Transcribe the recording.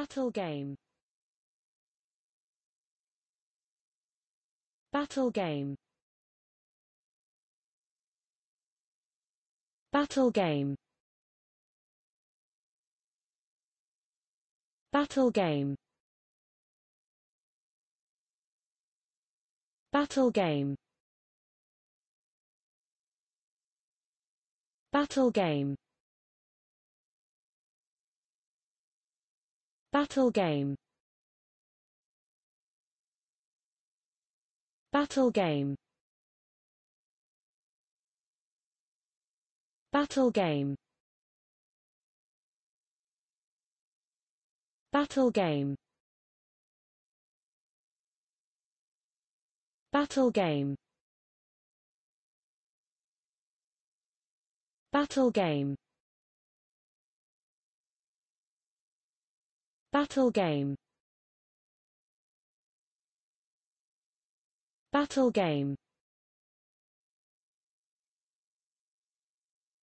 Battle game Battle game Battle game Battle game Battle game Battle game Battle game Battle game Battle game Battle game Battle game Battle game Battle game Battle game